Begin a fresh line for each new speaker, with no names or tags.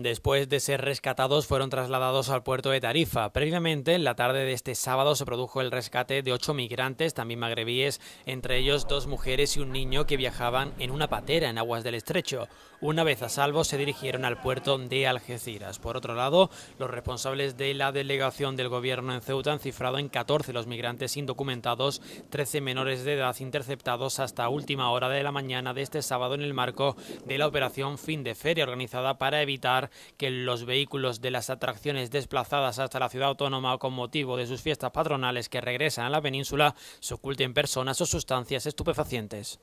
Después de ser rescatados fueron trasladados al puerto de Tarifa. Previamente, en la tarde de este sábado se produjo el rescate de ocho migrantes, también magrebíes, entre ellos dos mujeres y un niño que viajaban en una patera en aguas del estrecho. Una vez a salvo se dirigieron al puerto de Algeciras. Por otro lado, los responsables de la delegación del gobierno en Ceuta han cifrado en 14 los migrantes indocumentados, 13 menores de edad interceptados hasta última hora de la mañana de este sábado en el marco de la operación Fin de Feria organizada para evitar que los vehículos de las atracciones desplazadas hasta la ciudad autónoma con motivo de sus fiestas patronales que regresan a la península se oculten personas o sustancias estupefacientes.